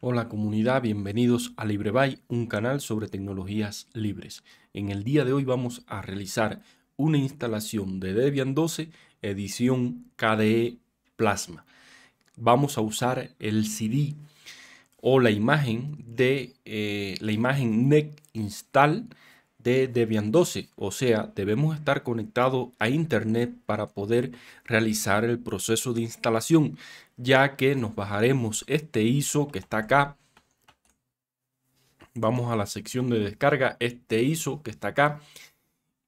Hola comunidad, bienvenidos a LibreBay, un canal sobre tecnologías libres. En el día de hoy vamos a realizar una instalación de Debian 12 edición KDE Plasma. Vamos a usar el CD o la imagen de eh, la imagen net install de Debian 12, o sea, debemos estar conectado a Internet para poder realizar el proceso de instalación, ya que nos bajaremos este ISO que está acá. Vamos a la sección de descarga, este ISO que está acá.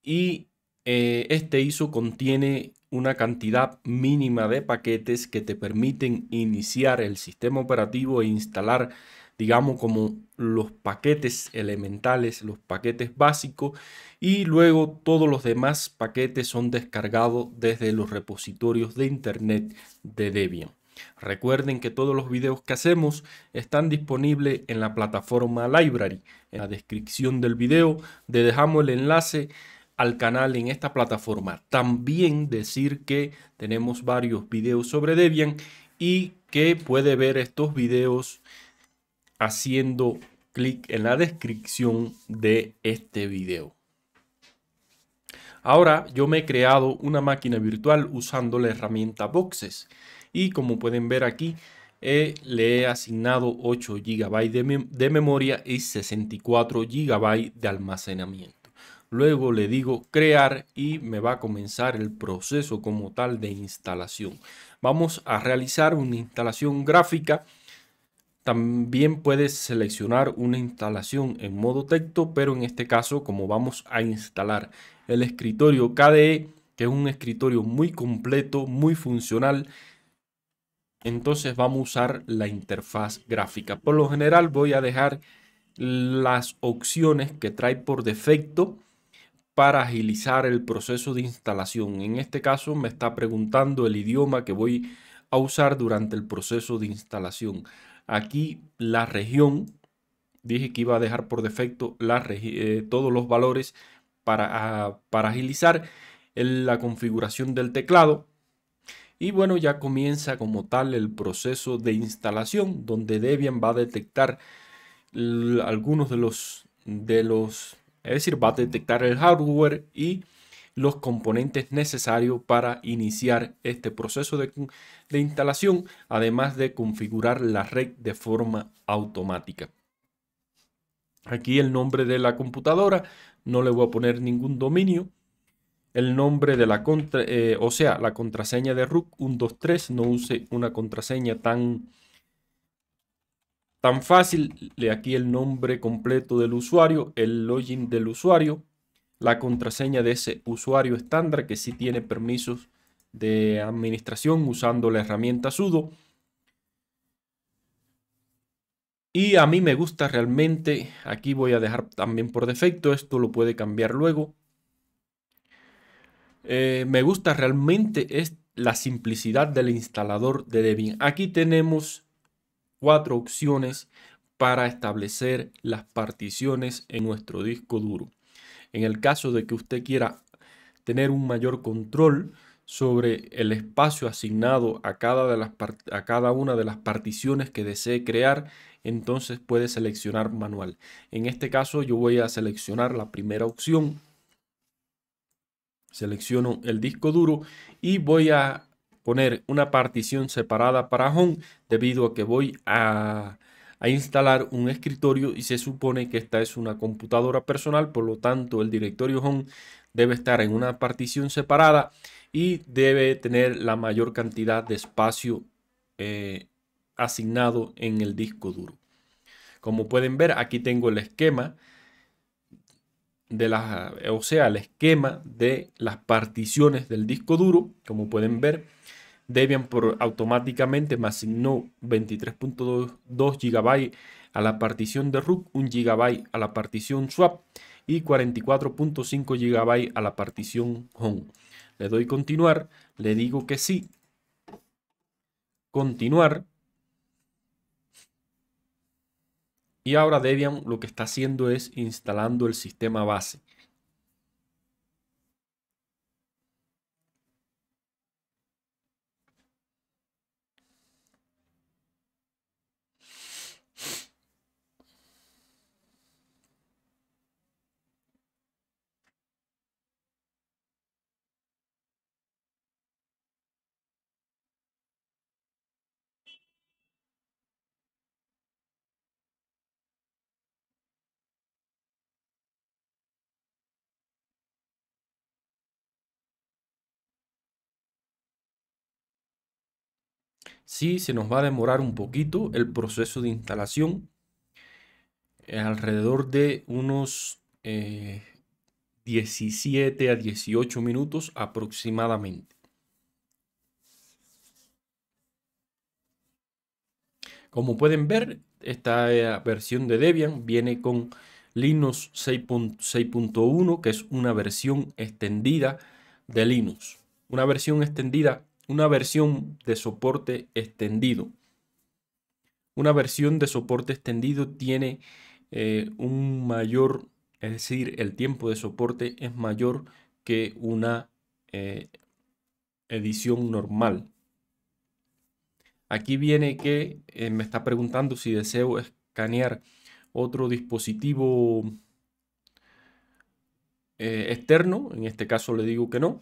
Y eh, este ISO contiene una cantidad mínima de paquetes que te permiten iniciar el sistema operativo e instalar digamos como los paquetes elementales, los paquetes básicos y luego todos los demás paquetes son descargados desde los repositorios de internet de Debian. Recuerden que todos los videos que hacemos están disponibles en la plataforma Library. En la descripción del video te dejamos el enlace al canal en esta plataforma. También decir que tenemos varios videos sobre Debian y que puede ver estos videos haciendo clic en la descripción de este video. Ahora yo me he creado una máquina virtual usando la herramienta Boxes y como pueden ver aquí eh, le he asignado 8 GB de, de memoria y 64 GB de almacenamiento. Luego le digo crear y me va a comenzar el proceso como tal de instalación. Vamos a realizar una instalación gráfica también puedes seleccionar una instalación en modo texto, pero en este caso como vamos a instalar el escritorio KDE, que es un escritorio muy completo, muy funcional, entonces vamos a usar la interfaz gráfica. Por lo general voy a dejar las opciones que trae por defecto para agilizar el proceso de instalación. En este caso me está preguntando el idioma que voy a usar durante el proceso de instalación. Aquí la región, dije que iba a dejar por defecto eh, todos los valores para, ah, para agilizar la configuración del teclado. Y bueno, ya comienza como tal el proceso de instalación donde Debian va a detectar algunos de los, de los, es decir, va a detectar el hardware y los componentes necesarios para iniciar este proceso de, instalación, además de configurar la red de forma automática. Aquí el nombre de la computadora, no le voy a poner ningún dominio. El nombre de la eh, o sea, la contraseña de RUC 123, no use una contraseña tan, tan fácil. Le aquí el nombre completo del usuario, el login del usuario, la contraseña de ese usuario estándar que sí tiene permisos de administración usando la herramienta sudo. Y a mí me gusta realmente, aquí voy a dejar también por defecto, esto lo puede cambiar luego. Eh, me gusta realmente es la simplicidad del instalador de Debian. Aquí tenemos cuatro opciones para establecer las particiones en nuestro disco duro en el caso de que usted quiera tener un mayor control sobre el espacio asignado a cada, una de las particiones que desee crear, entonces puede seleccionar manual. En este caso yo voy a seleccionar la primera opción. Selecciono el disco duro y voy a poner una partición separada para home debido a que voy a a instalar un escritorio y se supone que esta es una computadora personal, por lo tanto el directorio home debe estar en una partición separada y debe tener la mayor cantidad de espacio eh, asignado en el disco duro. Como pueden ver, aquí tengo el esquema de las, o sea, el esquema de las particiones del disco duro, como pueden ver. Debian por, automáticamente me asignó 23.2 GB a la partición de RUC, 1 GB a la partición swap y 44.5 GB a la partición home. Le doy continuar, le digo que sí. Continuar. Y ahora Debian lo que está haciendo es instalando el sistema base. Sí, se nos va a demorar un poquito el proceso de instalación, alrededor de unos 17 eh, a 18 minutos aproximadamente. Como pueden ver, esta eh, versión de Debian viene con Linux 6.1, que es una versión extendida de Linux. Una versión extendida una versión de soporte extendido. Una versión de soporte extendido tiene eh, un mayor, es decir, el tiempo de soporte es mayor que una eh, edición normal. Aquí viene que eh, me está preguntando si deseo escanear otro dispositivo externo. En este caso le digo que no.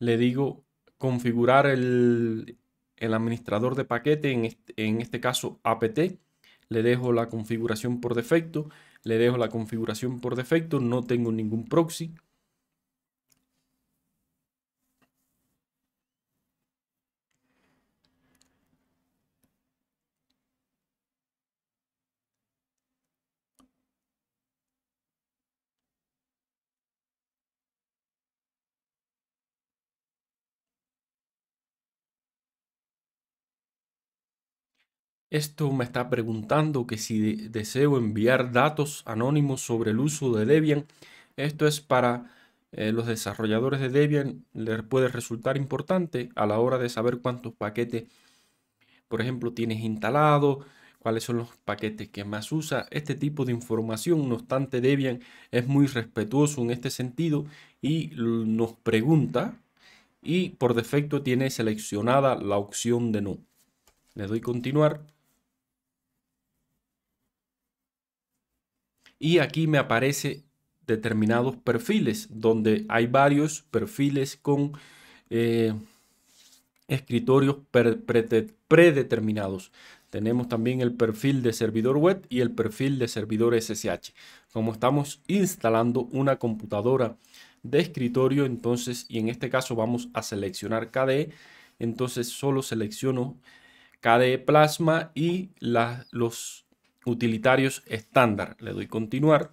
Le digo configurar el, administrador de paquete, en en este caso apt, le dejo la configuración por defecto, le dejo la configuración por defecto, no tengo ningún proxy, Esto me está preguntando que si deseo enviar datos anónimos sobre el uso de Debian. Esto es para eh, los desarrolladores de Debian, les puede resultar importante a la hora de saber cuántos paquetes, por ejemplo, tienes instalado, cuáles son los paquetes que más usa. Este tipo de información, no obstante, Debian es muy respetuoso en este sentido y nos pregunta y por defecto tiene seleccionada la opción de no. Le doy continuar y aquí me aparece determinados perfiles donde hay varios perfiles con eh, escritorios predeterminados. Tenemos también el perfil de servidor web y el perfil de servidor SSH. Como estamos instalando una computadora de escritorio, entonces, y en este caso vamos a seleccionar KDE, entonces solo selecciono KDE Plasma y los utilitarios estándar. Le doy continuar.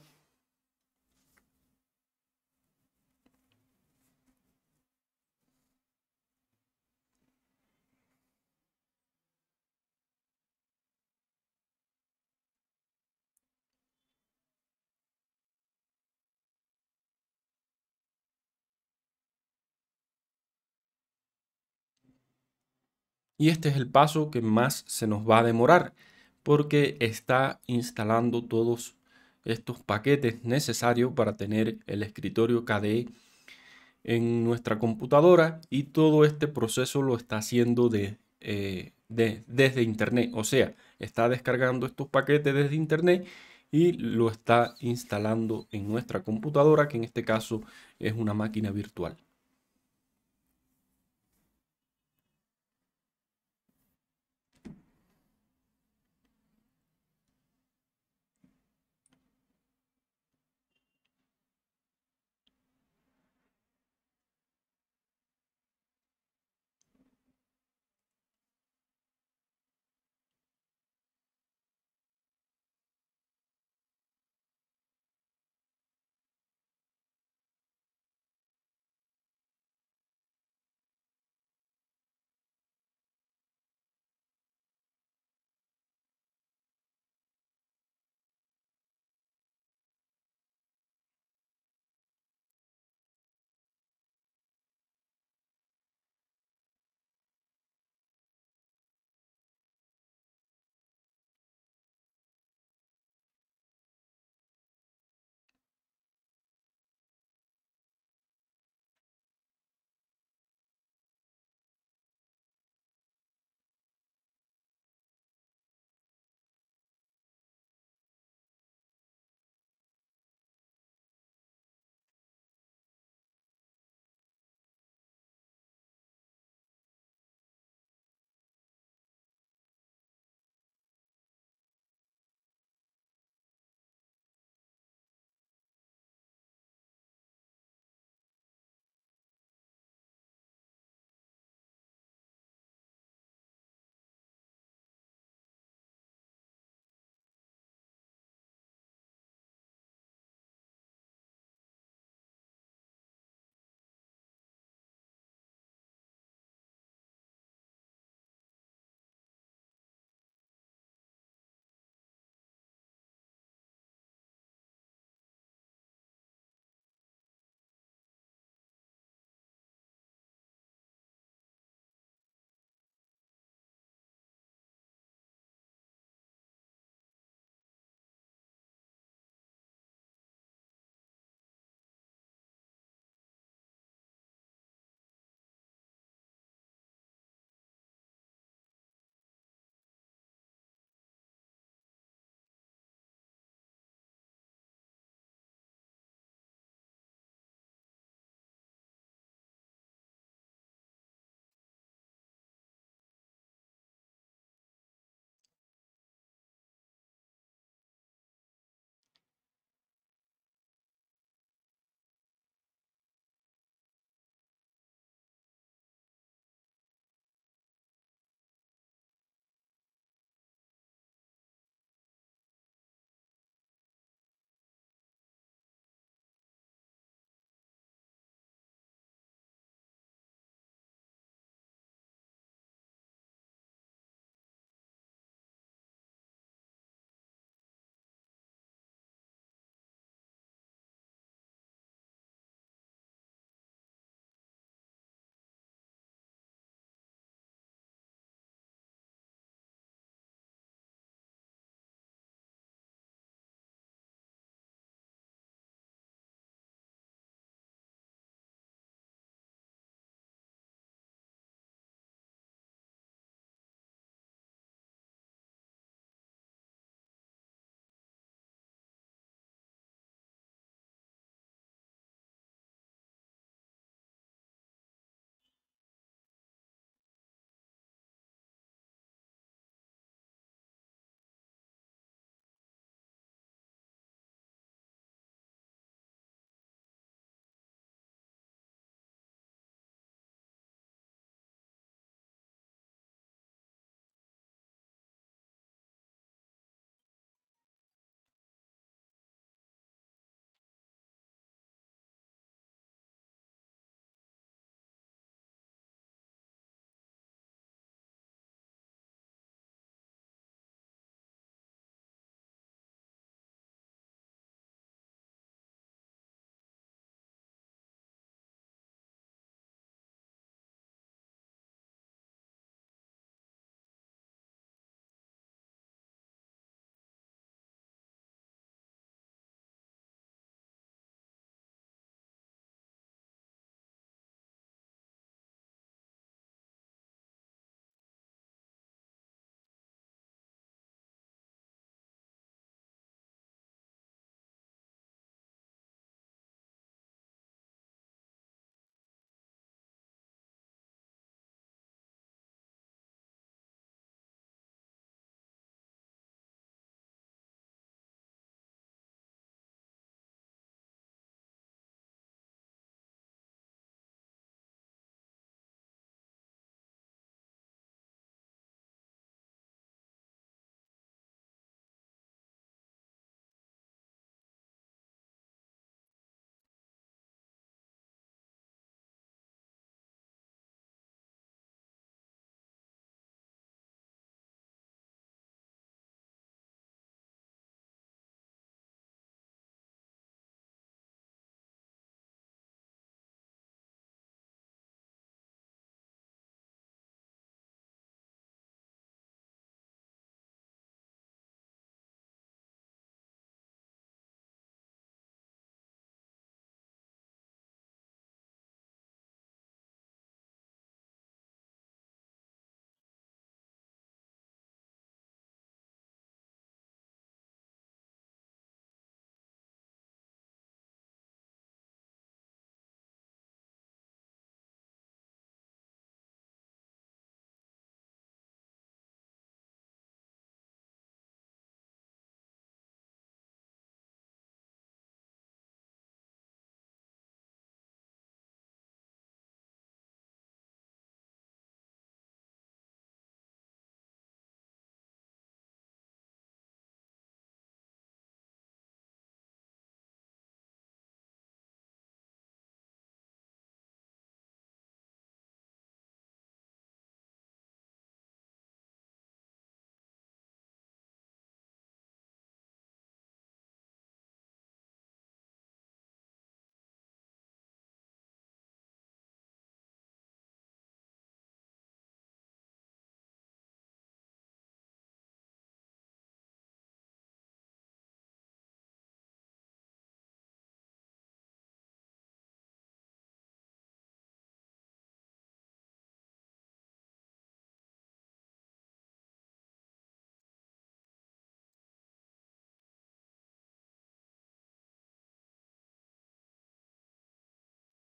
Y este es el paso que más se nos va a demorar porque está instalando todos estos paquetes necesarios para tener el escritorio KDE en nuestra computadora y todo este proceso lo está haciendo eh, de, desde internet o sea está descargando estos paquetes desde internet y lo está instalando en nuestra computadora que en este caso es una máquina virtual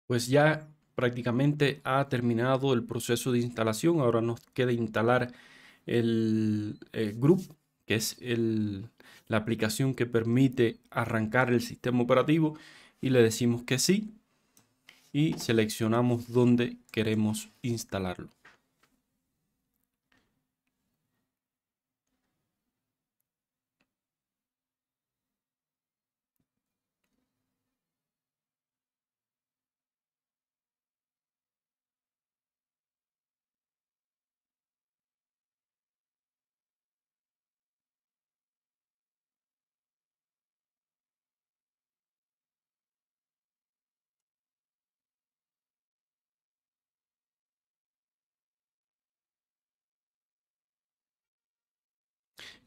pues ya prácticamente ha terminado el proceso de instalación. Ahora nos queda instalar el, eh, GRUB, que es la aplicación que permite arrancar el sistema operativo. Y le decimos que sí. Y seleccionamos dónde queremos instalarlo.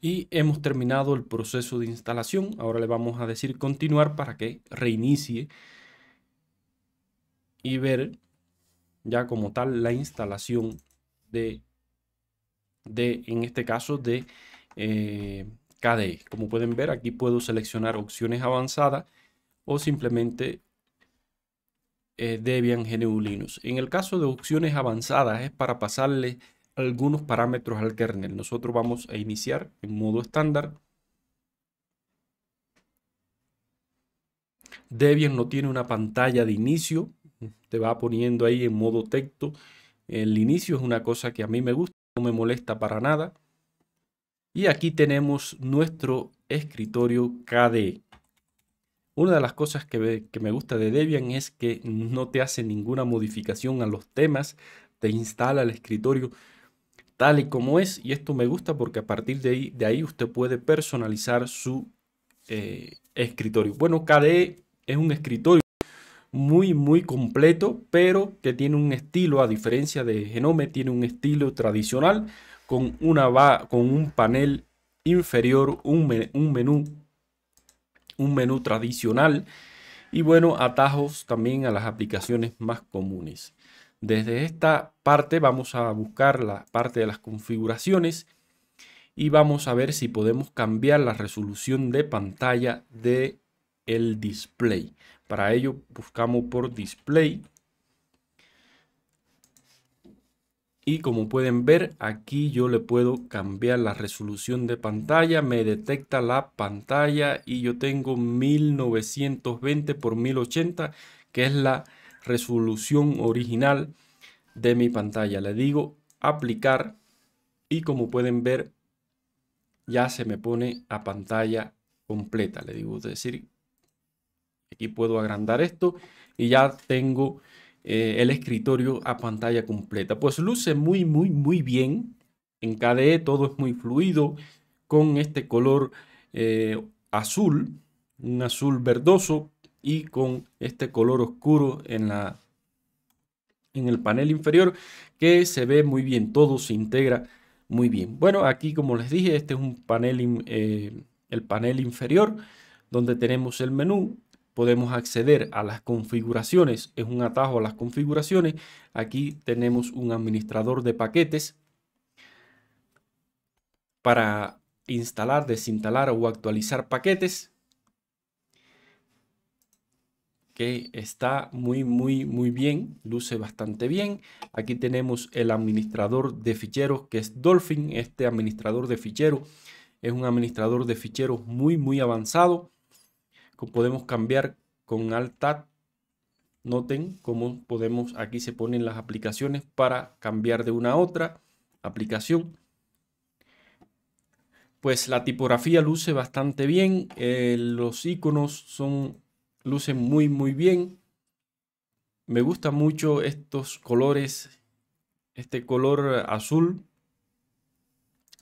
Y hemos terminado el proceso de instalación. Ahora le vamos a decir continuar para que reinicie y ver ya como tal la instalación de, de en este caso, de eh, KDE. Como pueden ver, aquí puedo seleccionar opciones avanzadas o simplemente eh, Debian GNU Linux. En el caso de opciones avanzadas es para pasarle algunos parámetros al kernel. Nosotros vamos a iniciar en modo estándar. Debian no tiene una pantalla de inicio, te va poniendo ahí en modo texto. El inicio es una cosa que a mí me gusta, no me molesta para nada. Y aquí tenemos nuestro escritorio KDE. Una de las cosas que me, que me gusta de Debian es que no te hace ninguna modificación a los temas, te instala el escritorio tal y como es. Y esto me gusta porque a partir de ahí, de ahí usted puede personalizar su eh, escritorio. Bueno, KDE es un escritorio muy, muy completo, pero que tiene un estilo, a diferencia de Genome, tiene un estilo tradicional con, una con un panel inferior, un, menú, un menú tradicional y bueno, atajos también a las aplicaciones más comunes. Desde esta parte vamos a buscar la parte de las configuraciones y vamos a ver si podemos cambiar la resolución de pantalla de el display. Para ello buscamos por display y como pueden ver aquí yo le puedo cambiar la resolución de pantalla, me detecta la pantalla y yo tengo 1920 por 1080 que es la resolución original de mi pantalla. Le digo aplicar y como pueden ver ya se me pone a pantalla completa. Le digo, decir, aquí puedo agrandar esto y ya tengo eh, el escritorio a pantalla completa. Pues luce muy, muy, muy bien. En KDE todo es muy fluido con este color eh, azul, un azul verdoso y con este color oscuro en la en el panel inferior que se ve muy bien, todo se integra muy bien. Bueno, aquí como les dije, este es un panel, eh, el panel inferior donde tenemos el menú, podemos acceder a las configuraciones, es un atajo a las configuraciones, aquí tenemos un administrador de paquetes para instalar, desinstalar o actualizar paquetes, está muy, muy, muy bien, luce bastante bien. Aquí tenemos el administrador de ficheros que es Dolphin. Este administrador de ficheros es un administrador de ficheros muy, muy avanzado. Podemos cambiar con Alt-Tab. Noten cómo podemos, aquí se ponen las aplicaciones para cambiar de una a otra aplicación pues la tipografía luce bastante bien, eh, los iconos son luce muy muy bien. Me gusta mucho estos colores, este color azul.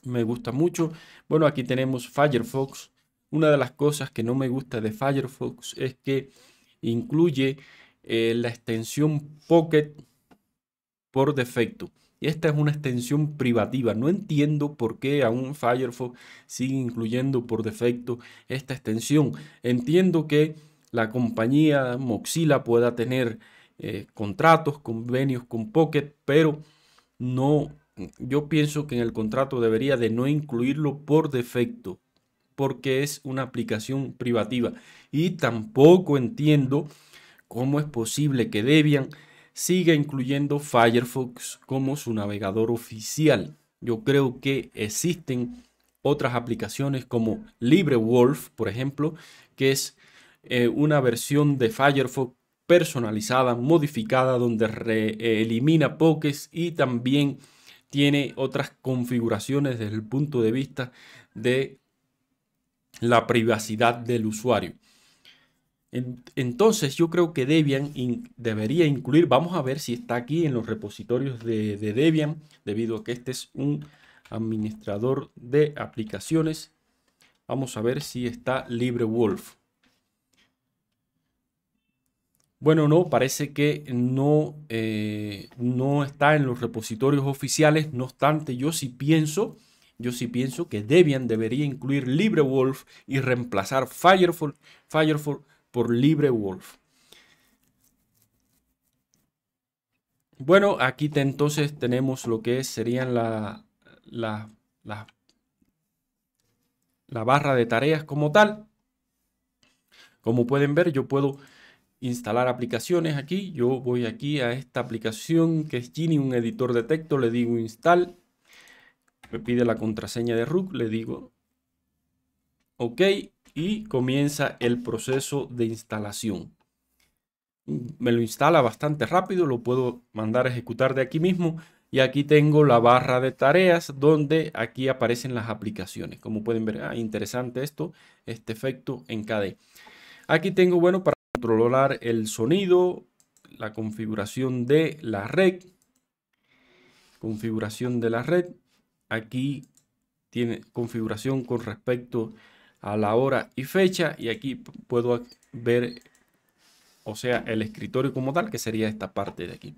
Me gusta mucho. Bueno, aquí tenemos Firefox. Una de las cosas que no me gusta de Firefox es que incluye eh, la extensión Pocket por defecto. Y esta es una extensión privativa. No entiendo por qué aún Firefox sigue incluyendo por defecto esta extensión. Entiendo que la compañía Moxila pueda tener eh, contratos, convenios con Pocket, pero no, yo pienso que en el contrato debería de no incluirlo por defecto, porque es una aplicación privativa. Y tampoco entiendo cómo es posible que Debian siga incluyendo Firefox como su navegador oficial. Yo creo que existen otras aplicaciones como LibreWolf, por ejemplo, que es eh, una versión de Firefox personalizada, modificada, donde eh, elimina pokés y también tiene otras configuraciones desde el punto de vista de la privacidad del usuario. Entonces yo creo que Debian debería incluir, vamos a ver si está aquí en los repositorios de, de, Debian, debido a que este es un administrador de aplicaciones. Vamos a ver si está LibreWolf. Bueno, no, parece que no, eh, no está en los repositorios oficiales, no obstante, yo sí pienso, yo sí pienso que Debian debería incluir LibreWolf y reemplazar Firefox, por LibreWolf. Bueno, aquí entonces tenemos lo que serían la, la, la barra de tareas como tal. Como pueden ver, yo puedo instalar aplicaciones aquí. Yo voy aquí a esta aplicación que es Gini, un editor de texto, le digo install. Me pide la contraseña de root, le digo ok y comienza el proceso de instalación. Me lo instala bastante rápido, lo puedo mandar a ejecutar de aquí mismo. Y aquí tengo la barra de tareas donde aquí aparecen las aplicaciones. Como pueden ver, ah, interesante esto, este efecto en KDE. Aquí tengo, bueno, para controlar el sonido, la configuración de la red, configuración de la red, aquí tiene configuración con respecto a la hora y fecha y aquí puedo ver o sea el escritorio como tal que sería esta parte de aquí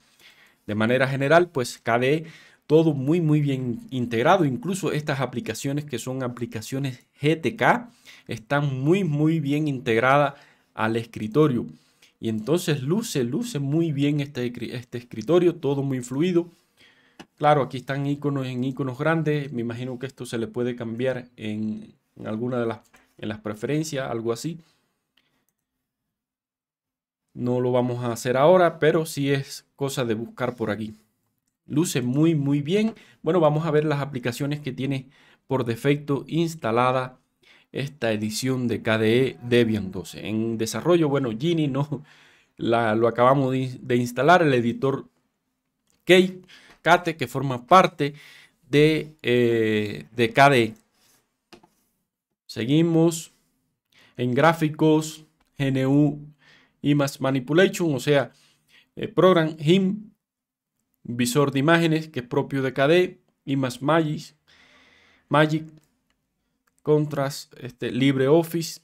de manera general pues KDE todo muy muy bien integrado incluso estas aplicaciones que son aplicaciones GTK están muy muy bien integradas al escritorio. Y entonces luce, luce muy bien este, este escritorio, todo muy fluido. Claro, aquí están iconos en iconos grandes. Me imagino que esto se le puede cambiar en, alguna de las, en las preferencias, algo así. No lo vamos a hacer ahora, pero sí es cosa de buscar por aquí. Luce muy, muy bien. Bueno, vamos a ver las aplicaciones que tiene por defecto instalada esta edición de KDE Debian 12. En desarrollo, bueno, Gini no la, lo acabamos de, instalar, el editor Kate, que forma parte de, eh, de KDE. Seguimos en gráficos, GNU más Manipulation, o sea, eh, Program HIM, visor de imágenes que es propio de KDE, más Magic, Magic contras este, LibreOffice.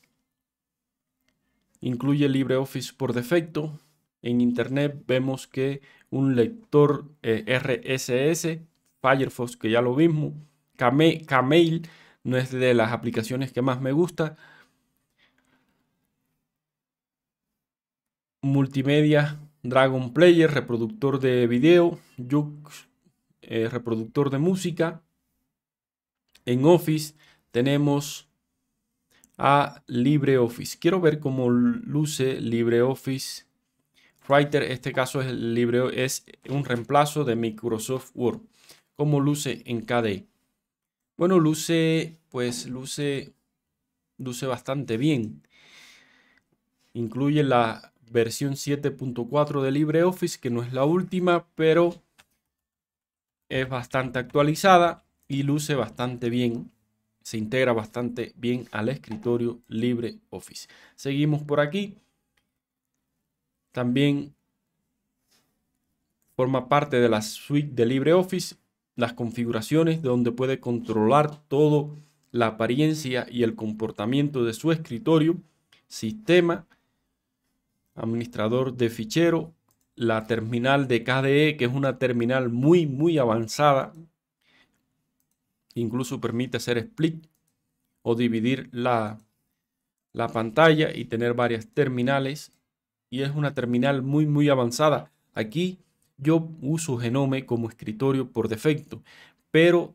Incluye LibreOffice por defecto. En Internet vemos que un lector eh, RSS, Firefox, que ya lo mismo, Kameil no es de las aplicaciones que más me gusta. Multimedia, Dragon Player, reproductor de video, Jux, eh, reproductor de música. En Office, tenemos a LibreOffice. Quiero ver cómo luce LibreOffice Writer. Este caso es, es un reemplazo de Microsoft Word. ¿Cómo luce en KDE? Bueno, luce, pues luce, luce bastante bien. Incluye la versión 7.4 de LibreOffice, que no es la última, pero es bastante actualizada y luce bastante bien se integra bastante bien al escritorio LibreOffice. Seguimos por aquí. También forma parte de la suite de LibreOffice, las configuraciones donde puede controlar todo la apariencia y el comportamiento de su escritorio, sistema, administrador de fichero, la terminal de KDE, que es una terminal muy, muy avanzada incluso permite hacer split o dividir la, la pantalla y tener varias terminales. Y es una terminal muy, muy avanzada. Aquí yo uso Genome como escritorio por defecto, pero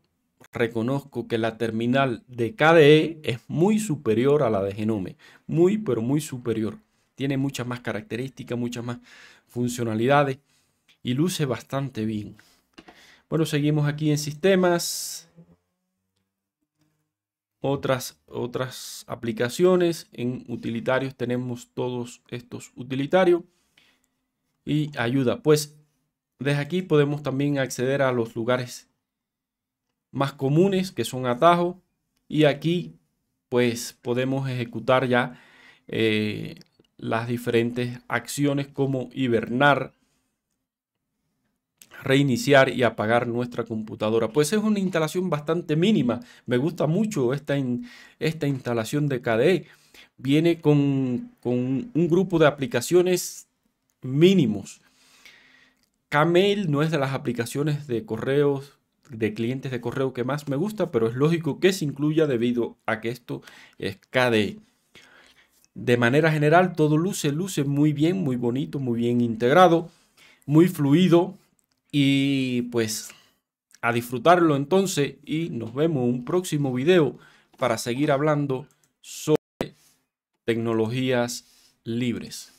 reconozco que la terminal de KDE es muy superior a la de Genome. Muy, pero muy superior. Tiene muchas más características, muchas más funcionalidades y luce bastante bien. Bueno, seguimos aquí en sistemas otras, otras aplicaciones. En utilitarios tenemos todos estos utilitarios. Y ayuda, pues desde aquí podemos también acceder a los lugares más comunes que son atajos. Y aquí pues podemos ejecutar ya eh, las diferentes acciones como hibernar, reiniciar y apagar nuestra computadora. Pues es una instalación bastante mínima. Me gusta mucho esta, esta instalación de KDE. Viene con, con un grupo de aplicaciones mínimos. Kmail no es de las aplicaciones de correos, de clientes de correo que más me gusta, pero es lógico que se incluya debido a que esto es KDE. De manera general, todo luce, luce muy bien, muy bonito, muy bien integrado, muy fluido, y pues a disfrutarlo entonces y nos vemos en un próximo video para seguir hablando sobre tecnologías libres.